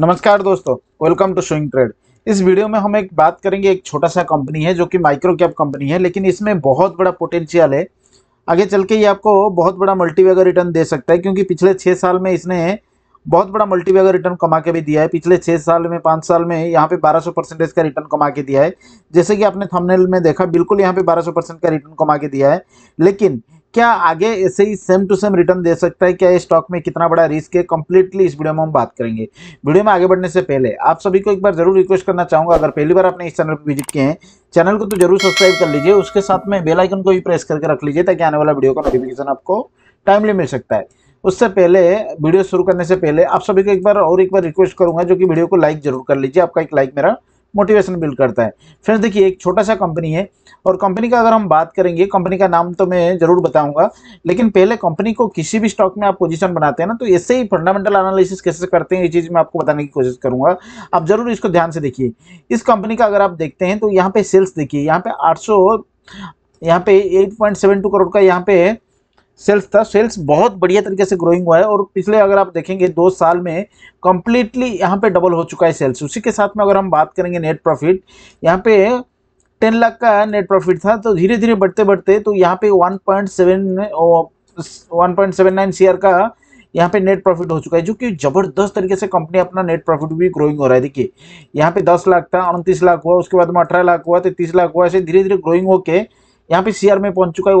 नमस्कार दोस्तों welcome to swing trade इस वीडियो में हम एक बात करेंगे एक छोटा सा कंपनी है जो कि माइक्रो कैप कंपनी है लेकिन इसमें बहुत बड़ा पोटेंशियल है आगे चल के ये आपको बहुत बड़ा मल्टीवेगर रिटर्न दे सकता है क्योंकि पिछले छः साल में इसने बहुत बड़ा मल्टीवेगर रिटर्न कमा के भी दिया है पिछले छः साल में पाँच साल में यहाँ पे बारह परसेंटेज का रिटर्न कमा के दिया है जैसे कि आपने थमनेल में देखा बिल्कुल यहाँ पे बारह परसेंट का रिटर्न कमा के दिया है लेकिन क्या आगे ऐसे ही सेम टू सेम रिटर्न दे सकता है क्या ये स्टॉक में कितना बड़ा रिस्क है कंप्लीटली इस वीडियो में हम बात करेंगे वीडियो में आगे बढ़ने से पहले आप सभी को एक बार जरूर रिक्वेस्ट करना चाहूंगा अगर पहली बार आपने इस चैनल पर विजिट किए हैं चैनल को तो जरूर सब्सक्राइब कर लीजिए उसके साथ में बेलाइकन को भी प्रेस करके रख लीजिए ताकि आने वाला वीडियो का नोटिफिकेशन आपको टाइमली मिल सकता है उससे पहले वीडियो शुरू करने से पहले आप सभी को एक बार और एक बार रिक्वेस्ट करूंगा जो कि वीडियो को लाइक जरूर कर लीजिए आपका एक लाइक मेरा मोटिवेशन बिल्ड करता है फ्रेंड्स देखिए एक छोटा सा कंपनी है और कंपनी का अगर हम बात करेंगे कंपनी का नाम तो मैं ज़रूर बताऊंगा लेकिन पहले कंपनी को किसी भी स्टॉक में आप पोजीशन बनाते हैं ना तो इससे ही फंडामेंटल एनालिसिस कैसे करते हैं ये चीज़ मैं आपको बताने की कोशिश करूंगा आप ज़रूर इसको ध्यान से देखिए इस कंपनी का अगर आप देखते हैं तो यहाँ पे सेल्स देखिए यहाँ पे आठ यहाँ पे टू करोड़ का यहाँ पे सेल्स था सेल्स बहुत बढ़िया तरीके से ग्रोइंग हुआ है और पिछले अगर आप देखेंगे दो साल में कंप्लीटली यहाँ पे डबल हो चुका है सेल्स उसी के साथ में अगर हम बात करेंगे नेट प्रॉफिट यहाँ पे टेन लाख का नेट प्रॉफिट था तो धीरे धीरे बढ़ते बढ़ते तो यहाँ पे one point seven one point seven nine share का यहाँ पे नेट प्रॉफिट हो चुका है जो कि जबरदस्त तरीके से कंपनी अपना नेट प्रॉफिट भी ग्रोइंग हो रहा है देखिए यहाँ पे दस लाख था उनतीस लाख हुआ उसके बाद में अठारह लाख हुआ तो तीस लाख हुआ ऐसे धीरे धीरे ग्रोइंग होके यहाँ पे सीआर में पहुंच चुका है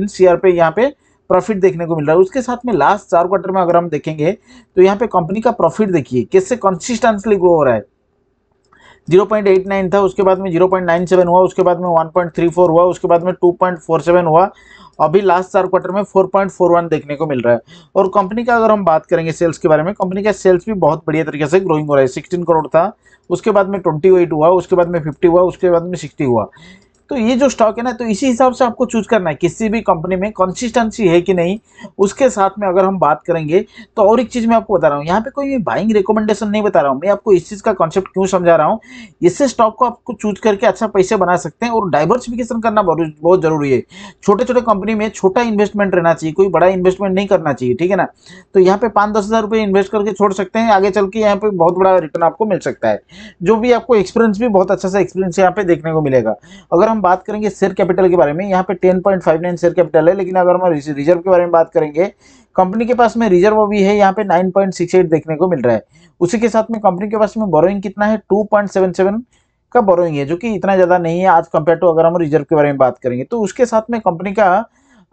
1.79 सीआर पे यहाँ पे प्रॉफिट देखने को मिल रहा है उसके साथ में लास्ट चार क्वार्टर में अगर हम देखेंगे तो यहाँ पे कंपनी का प्रॉफिट देखिए कैसे कंसिस्टेंसली ग्रो हो रहा है 0.89 था उसके बाद में 0.97 हुआ उसके बाद में 1.34 हुआ उसके बाद में 2.47 हुआ अभी लास्ट चार क्वार्टर में 4.41 देखने को मिल रहा है और कंपनी का अगर हम बात करेंगे सेल्स के बारे में कंपनी का सेल्स भी बहुत बढ़िया तरीके से ग्रोइंग हो रहा है 16 करोड़ था उसके बाद में 28 हुआ उसके बाद में 50 हुआ उसके बाद में 60 हुआ तो ये जो स्टॉक है ना तो इसी हिसाब से आपको चूज करना है किसी भी कंपनी में कंसिस्टेंसी है कि नहीं उसके साथ में अगर हम बात करेंगे तो और एक चीज़ मैं आपको बता रहा हूँ यहाँ पे कोई बाइंग रिकमेंडेशन नहीं बता रहा हूँ मैं आपको इस चीज़ का कॉन्सेप्ट क्यों समझा रहा हूँ इससे स्टॉक को आपको चूज करके अच्छा पैसे बना सकते हैं और डाइवर्सिफिकेशन करना बहुत जरूरी है छोटे छोटे कंपनी में छोटा इन्वेस्टमेंट रहना चाहिए कोई बड़ा इन्वेस्टमेंट नहीं करना चाहिए ठीक है ना तो यहाँ पे पाँच दस हज़ार रुपये इन्वेस्ट करके छोड़ सकते हैं आगे चल के यहाँ पे बहुत बड़ा रिटर्न आपको मिल सकता है जो भी आपको एक्सपीरियंस भी बहुत अच्छा सा एक्सपीरियंस यहाँ पे देखने को मिलेगा अगर हम हम बात करेंगे शेयर कैपिटल के बारे में यहाँ पे 10.59 शेयर कैपिटल है लेकिन अगर हम रिजर्व के बारे में बात करेंगे कंपनी के पास में रिजर्व भी है यहाँ पे 9.68 देखने को मिल रहा है उसी के साथ में कंपनी के पास में बोरोइंग कितना है 2.77 का बोरोइंग है जो कि इतना ज़्यादा नहीं है आज कंपेयर टू अगर हम रिजर्व के बारे में बात करेंगे तो उसके साथ में कंपनी का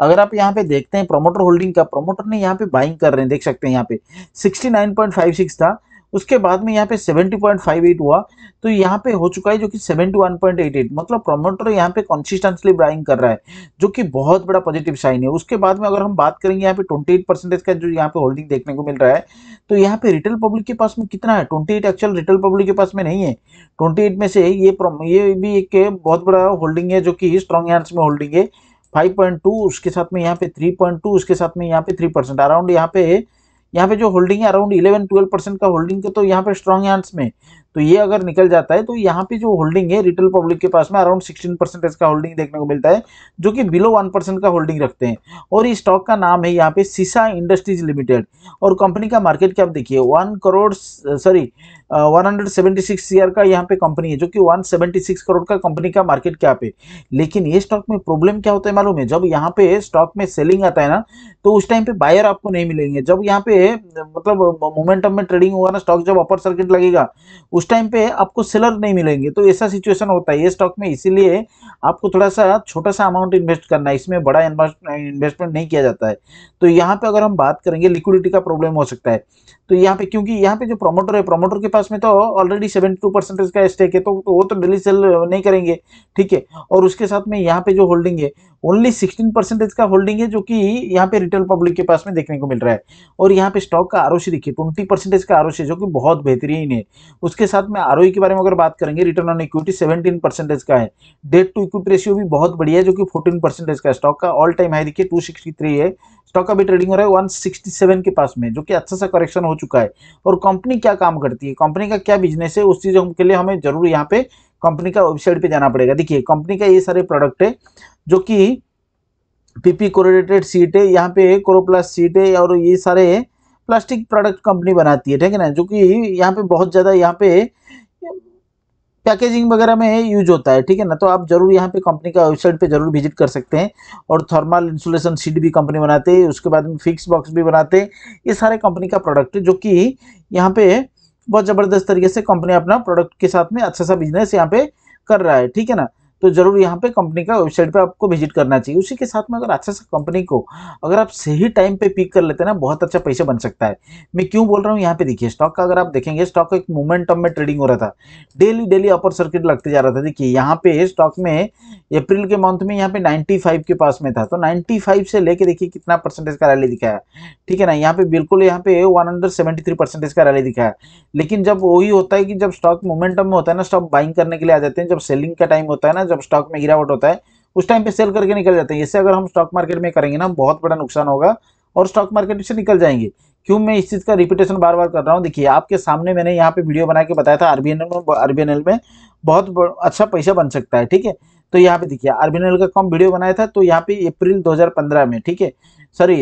अगर आप यहाँ पे देखते हैं प्रोमोटर होल्डिंग का प्रोमोटर ने यहाँ पे बाइंग कर रहे हैं देख सकते हैं यहाँ पे 69.56 था उसके बाद में यहाँ पे 70.58 हुआ तो यहाँ पे हो चुका है जो कि 71.88 मतलब प्रमोटर यहाँ पे कंसिस्टेंसली ब्राइंग कर रहा है जो कि बहुत बड़ा पॉजिटिव साइन है उसके बाद में अगर हम बात करेंगे यहाँ पे 28 परसेंटेज का जो यहाँ पे होल्डिंग देखने को मिल रहा है तो यहाँ पे रिटेल पब्लिक के पास में कितना है ट्वेंटी एक्चुअल रिटेल पब्लिक के पास में नहीं है एट में से ये ये भी एक बहुत बड़ा होल्डिंग है जो कि स्ट्रॉन्ग हैंड्स में होल्डिंग है 5.2 उसके साथ में यहाँ पे 3.2 उसके साथ में यहाँ पे 3 परसेंट अराउंड यहाँ पे यहाँ पे जो होल्डिंग है अराउंड इलेवन ट्वेल्व परसेंट का होल्डिंग के तो यहाँ पे स्ट्रॉन्ग हैंड्स में तो ये अगर निकल जाता है तो यहाँ पे जो होल्डिंग है रिटेल पब्लिक के पास में अराउंड सिक्सटीन परसेंटेज का होल्डिंग देखने को मिलता है जो कि बिलो वन परसेंट का होल्डिंग रखते हैं और इस स्टॉक का नाम है यहाँ पे सीसा इंडस्ट्रीज लिमिटेड और कंपनी का मार्केट कैप देखिए वन करोड़ सॉरी 176 सीआर का यहाँ पे कंपनी है जो कि 176 करोड़ का कंपनी का मार्केट कैप है लेकिन ये स्टॉक में प्रॉब्लम क्या होता है मालूम है जब यहाँ पे स्टॉक में सेलिंग आता है ना तो उस टाइम पे बायर आपको नहीं मिलेंगे जब यहाँ पे मतलब मोमेंटम में ट्रेडिंग होगा ना स्टॉक जब अपर सर्किट लगेगा उस टाइम पे आपको सेलर नहीं मिलेंगे तो ऐसा सिचुएशन होता है ये स्टॉक में इसीलिए आपको थोड़ा सा छोटा सा अमाउंट इन्वेस्ट करना है इसमें बड़ा इन्वेस्टमेंट नहीं किया जाता है तो यहाँ पे अगर हम बात करेंगे लिक्विडिटी का प्रॉब्लम हो सकता है तो यहाँ पे क्योंकि यहाँ पे जो प्रोमोटर है प्रोमोटर के पास में तो ऑलरेडी सेवेंटी टू परसेंटेज का स्टेक है तो, तो वो तो डेली सेल नहीं करेंगे ठीक है और उसके साथ में यहाँ पे जो होल्डिंग है ओनली सिक्सटीन परसेंटेज का होल्डिंग है जो कि यहाँ पे रिटेल पब्लिक के पास में देखने को मिल रहा है और यहाँ पे स्टॉक का आरोसी देखिए ट्वेंटी परसेंटेज का आर जो कि बहुत बेहतरीन है उसके साथ में आर के बारे में अगर बात करेंगे return on equity seventeen percentage का है डेट टू इक्विटी रेशियो भी बहुत बढ़िया है जो कि फोर्टीन परसेंटेज का स्टॉक का ऑल टाइम हाई देखिए टू है स्टॉक अभी ट्रेडिंग हो रहा है 167 के पास में जो कि अच्छा सा करेक्शन हो चुका है और कंपनी क्या काम करती है कंपनी का क्या बिजनेस है उस चीज़ के लिए हमें जरूर यहाँ पे कंपनी का वेबसाइट पे जाना पड़ेगा देखिए कंपनी का ये सारे प्रोडक्ट है जो कि पीपी कोरोडेटेड सीट है यहाँ पे कोरोप्लास सीट है और ये सारे प्लास्टिक प्रोडक्ट कंपनी बनाती है ठीक है ना जो कि यहाँ पे बहुत ज़्यादा यहाँ पे पैकेजिंग वगैरह में यूज होता है ठीक है ना तो आप जरूर यहाँ पे कंपनी का वेबसाइट पे जरूर विजिट कर सकते हैं और थर्मल इंसुलेशन सीट भी कंपनी बनाते हैं उसके बाद में फिक्स बॉक्स भी बनाते हैं ये सारे कंपनी का प्रोडक्ट जो कि यहाँ पे बहुत ज़बरदस्त तरीके से कंपनी अपना प्रोडक्ट के साथ में अच्छा सा बिजनेस यहाँ पे कर रहा है ठीक है ना तो ज़रूर यहाँ पे कंपनी का वेबसाइट पे आपको विजिट करना चाहिए उसी के साथ में अगर अच्छा सा कंपनी को अगर आप सही टाइम पे पिक कर लेते हैं ना बहुत अच्छा पैसे बन सकता है मैं क्यों बोल रहा हूँ यहाँ पे देखिए स्टॉक का अगर आप देखेंगे स्टॉक एक मोमेंटम में ट्रेडिंग हो रहा था डेली डेली अपर सर्किट लगते जा रहा था देखिए यहाँ पे स्टॉक में अप्रैल के मंथ में यहाँ पे नाइन्टी के पास में था तो नाइन्टी से लेके देखिए कितना परसेंटेज का रैली दिखाया ठीक है ना यहाँ पे बिल्कुल यहाँ पे वन परसेंटेज का रैली दिखाया लेकिन जब वही होता है कि जब स्टॉक मोमेंटम में होता है ना स्टॉक बाइंग करने के लिए आ जाते हैं जब सेलिंग का टाइम होता है ना जब स्टॉक में गिरावट होता है उस टाइम पे सेल करके निकल जाते हैं इससे अगर हम स्टॉक मार्केट में करेंगे ना बहुत बड़ा नुकसान होगा और स्टॉक मार्केट से निकल जाएंगे क्यों मैं इस चीज़ का रिपीटेशन बार बार कर रहा हूँ देखिए आपके सामने मैंने यहाँ पे वीडियो बना के बताया था आरबीएनएल में आरबीएनएल में बहुत अच्छा पैसा बन सकता है ठीक है तो यहाँ पे देखिए आरबीएनएल का कम वीडियो बनाया था तो यहाँ पे अप्रैल दो में ठीक है सॉरी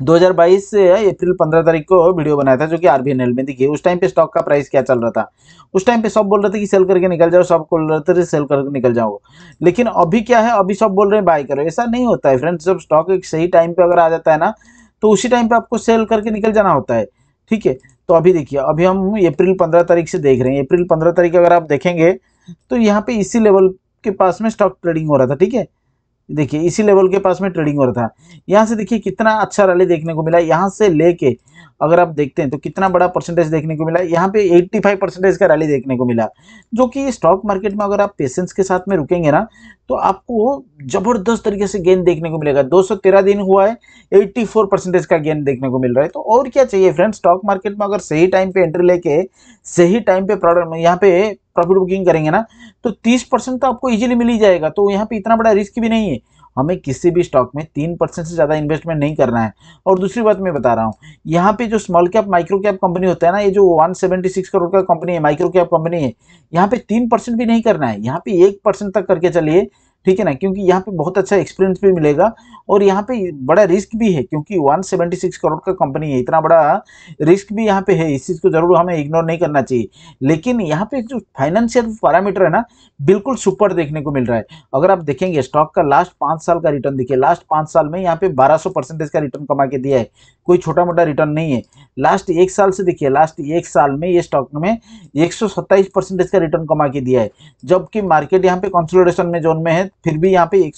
2022 से अप्रैल 15 तारीख को वीडियो बनाया था जो कि आरबीएनएल में देखिए उस टाइम पे स्टॉक का प्राइस क्या चल रहा था उस टाइम पे सब बोल रहे थे कि सेल करके निकल जाओ सब बोल रहे थे सेल करके निकल जाओ लेकिन अभी क्या है अभी सब बोल रहे हैं बाय करो ऐसा नहीं होता है फ्रेंड्स जब स्टॉक एक सही टाइम पे अगर आ जाता है ना तो उसी टाइम पे आपको सेल करके निकल जाना होता है ठीक है तो अभी देखिए अभी हम अप्रैल पंद्रह तारीख से देख रहे हैं अप्रैल पंद्रह तारीख अगर आप देखेंगे तो यहाँ पे इसी लेवल के पास में स्टॉक ट्रेडिंग हो रहा था ठीक है देखिए इसी लेवल के पास में ट्रेडिंग हो रहा था यहाँ से देखिए कितना अच्छा रैली देखने को मिला यहाँ से लेके अगर आप देखते हैं तो कितना बड़ा परसेंटेज देखने को मिला यहाँ पे 85 परसेंटेज का रैली देखने को मिला जो कि स्टॉक मार्केट में अगर आप पेशेंस के साथ में रुकेंगे ना तो आपको जबरदस्त तरीके से गेंद देखने को मिलेगा दो दिन हुआ है एट्टी परसेंटेज का गेंद देखने को मिल रहा है तो और क्या चाहिए फ्रेंड स्टॉक मार्केट में अगर सही टाइम पे एंट्री लेके सही टाइम पे प्रोडक्ट यहाँ पे प्रॉफिट बुकिंग करेंगे ना तो तीस परसेंट तो आपको इजीली मिल ही जाएगा तो यहाँ पे इतना बड़ा रिस्क भी नहीं है हमें किसी भी स्टॉक में तीन परसेंट से ज़्यादा इन्वेस्टमेंट नहीं करना है और दूसरी बात मैं बता रहा हूँ यहाँ पे जो small cap micro cap company होता है ना ये जो 176 करोड़ का कंपनी है माइक्रो कैप कंपनी है यहाँ पे तीन परसेंट भी नहीं करना है यहाँ पे एक परसेंट तक करके चलिए ठीक है ना क्योंकि यहाँ पे बहुत अच्छा एक्सपीरियंस भी मिलेगा और यहाँ पे बड़ा रिस्क भी है क्योंकि 176 करोड़ का कंपनी है इतना बड़ा रिस्क भी यहाँ पे है इस चीज़ को जरूर हमें इग्नोर नहीं करना चाहिए लेकिन यहाँ पे जो फाइनेंशियल पैरामीटर है ना बिल्कुल सुपर देखने को मिल रहा है अगर आप देखेंगे स्टॉक का लास्ट पाँच साल का रिटर्न देखिए लास्ट पाँच साल में यहाँ पे बारह परसेंटेज का रिटर्न कमा के दिया है कोई छोटा मोटा रिटर्न नहीं है लास्ट एक साल से देखिए लास्ट एक साल में ये स्टॉक में एक परसेंटेज का रिटर्न कमा के दिया है जबकि मार्केट यहाँ पे कंसोलिडेशन में जोन में है फिर भी यहाँ पे एक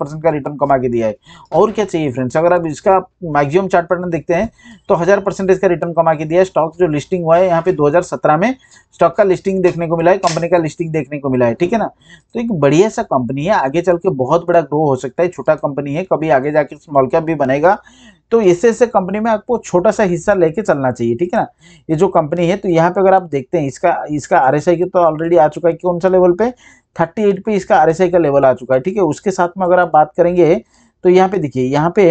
परसेंट का रिटर्न कमा के दिया है और क्या चाहिए फ्रेंड्स अगर आप इसका मैक्सिमम चार्ट पैटर्न देखते हैं तो हज़ार परसेंटेज का रिटर्न कमा के दिया है स्टॉक जो लिस्टिंग हुआ है यहाँ पे सत्रह में स्टॉक का लिस्टिंग देखने को मिला है कंपनी का लिस्टिंग देखने को मिला है ठीक है ना तो एक बढ़िया सा कंपनी है आगे चल के बहुत बड़ा ग्रो हो सकता है छोटा कंपनी है कभी आगे जाके स्मॉल कैप भी बनेगा तो ऐसे ऐसे कंपनी में आपको छोटा सा हिस्सा लेके चलना चाहिए ठीक है ना ये जो कंपनी है तो यहाँ पे अगर आप देखते हैं इसका इसका आर एस आई तो ऑलरेडी आ चुका है कौन सा लेवल पे थर्टी एट पे इसका आर एस आई का लेवल आ चुका है ठीक है उसके साथ में अगर आप बात करेंगे तो यहाँ पे देखिए यहाँ पे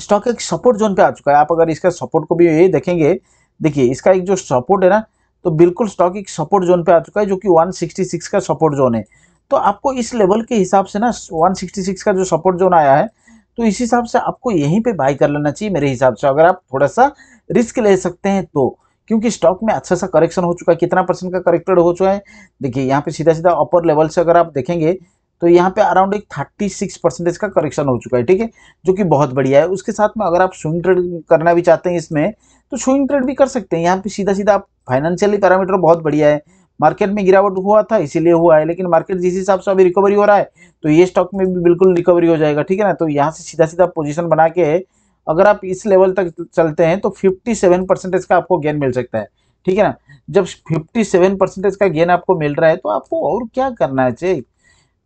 स्टॉक एक सपोर्ट जोन पे आ चुका है आप अगर इसका सपोर्ट को भी ये देखेंगे देखिए इसका एक जो सपोर्ट है ना तो बिल्कुल स्टॉक एक सपोर्ट जोन पे आ चुका है जो कि 166 का सपोर्ट जोन है तो आपको इस लेवल के हिसाब से ना 166 का जो सपोर्ट जोन आया है तो इस हिसाब से आपको यहीं पे बाय कर लेना चाहिए मेरे हिसाब से अगर आप थोड़ा सा रिस्क ले सकते हैं तो क्योंकि स्टॉक में अच्छा सा करेक्शन हो चुका है कितना परसेंट का करेक्टेड हो चुका है देखिए यहाँ पे सीधा सीधा अपर लेवल से अगर आप देखेंगे तो यहाँ पे अराउंड एक थर्टी सिक्स परसेंटेज का करेक्शन हो चुका है ठीक है जो कि बहुत बढ़िया है उसके साथ में अगर आप स्विंग ट्रेड करना भी चाहते हैं इसमें तो स्विंग ट्रेड भी कर सकते हैं यहाँ पे सीधा सीधा आप फाइनेंशियली पैरामीटर बहुत बढ़िया है मार्केट में गिरावट हुआ था इसीलिए हुआ है लेकिन मार्केट जिस हिसाब से अभी रिकवरी हो रहा है तो ये स्टॉक में भी बिल्कुल रिकवरी हो जाएगा ठीक है ना तो यहाँ से सीधा सीधा पोजिशन बना के अगर आप इस लेवल तक चलते हैं तो फिफ्टी सेवन परसेंटेज का आपको गेन मिल सकता है ठीक है ना जब फिफ्टी सेवन परसेंटेज का गेन आपको मिल रहा है तो आपको और क्या करना है चाहिए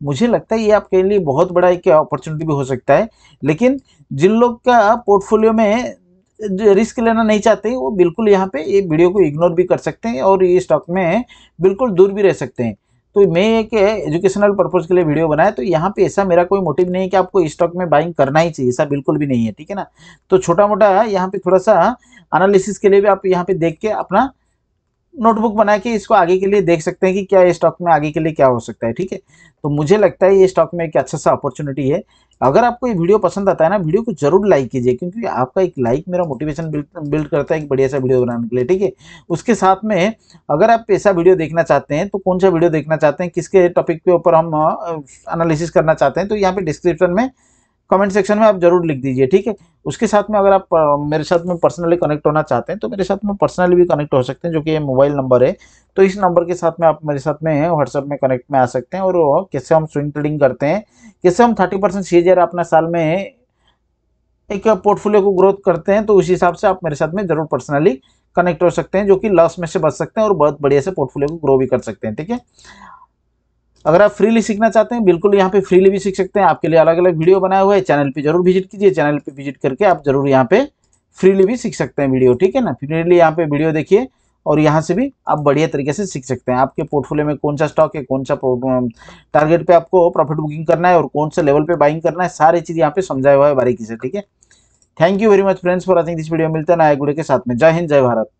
मुझे लगता है ये आपके लिए बहुत बड़ा एक अपॉर्चुनिटी भी हो सकता है लेकिन जिन लोग का पोर्टफोलियो में रिस्क लेना नहीं चाहते वो बिल्कुल यहाँ पे ये वीडियो को इग्नोर भी कर सकते हैं और ये स्टॉक में बिल्कुल दूर भी रह सकते हैं तो मैं एक एजुकेशनल पर्पज़ के लिए वीडियो बनाया तो यहाँ पे ऐसा मेरा कोई मोटिव नहीं है कि आपको स्टॉक में बाइंग करना ही चाहिए ऐसा बिल्कुल भी नहीं है ठीक है ना तो छोटा मोटा यहाँ पे थोड़ा सा अनालिसिस के लिए भी आप यहाँ पे देख के अपना नोटबुक बना के इसको आगे के लिए देख सकते हैं कि क्या ये स्टॉक में आगे के लिए क्या हो सकता है ठीक है तो मुझे लगता है ये स्टॉक में एक अच्छा सा अपॉर्चुनिटी है अगर आपको ये वीडियो पसंद आता है ना वीडियो को जरूर लाइक कीजिए क्योंकि आपका एक लाइक मेरा मोटिवेशन बिल्ड करता है एक बढ़िया सा वीडियो बनाने के लिए ठीक है उसके साथ में अगर आप ऐसा वीडियो देखना चाहते हैं तो कौन सा वीडियो देखना चाहते हैं किसके टॉपिक के ऊपर हम एनालिसिस करना चाहते हैं तो यहाँ पे डिस्क्रिप्शन में कमेंट सेक्शन में आप जरूर लिख दीजिए ठीक है उसके साथ में अगर आप मेरे साथ में पर्सनली कनेक्ट होना चाहते हैं तो मेरे साथ में पर्सनली भी कनेक्ट हो सकते हैं जो कि ये मोबाइल नंबर है तो इस नंबर के साथ में आप मेरे साथ में व्हाट्सएप में कनेक्ट में आ सकते हैं और कैसे हम स्विंग ट्रेडिंग करते हैं कैसे हम थर्टी परसेंट शेयर अपना साल में एक पोर्टफोलियो को ग्रोथ करते हैं तो उस हिसाब से आप मेरे साथ में जरूर पर्सनली कनेक्ट हो सकते हैं जो कि लॉस में से बच सकते हैं और बहुत बढ़िया से पोर्टफोलियो को ग्रो भी कर सकते हैं ठीक है अगर आप फ्रीली सीखना चाहते हैं बिल्कुल यहाँ पे फ्रीली भी सीख सकते हैं आपके लिए अलग अलग वीडियो बनाया हुआ है चैनल पे जरूर विजिट कीजिए चैनल पे विजिट करके आप जरूर यहाँ पे फ्रीली भी सीख सकते हैं वीडियो ठीक है ना फ्रीली यहाँ पे वीडियो देखिए और यहाँ से भी आप बढ़िया तरीके से सीख सकते हैं आपके पोर्टफोलियो में कौन सा स्टॉक है कौन सा टारगेट पर आपको प्रॉफिट बुकिंग करना है और कौन सा लेवल पे बाइंग करना है सारी चीज़ यहाँ पे समझाया हुआ है बारीकी से ठीक है thank you very much friends for I think this video मिलता है नायक गुड़े के साथ में जय हिंद जय भारत